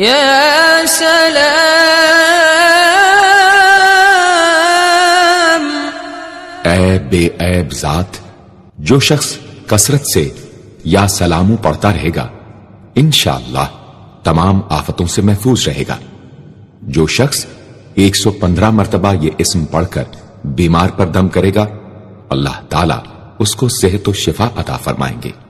يا सलाम बेऐब जात जो शख्स कसरत से या सलामू पढ़ता रहेगा इनशाला तमाम आफतों से महफूज रहेगा जो शख्स 115 मरतबा ये इसम पढ़कर बीमार पर दम करेगा अल्लाह ताला उसको सेहत व शिफा अता फरमाएंगे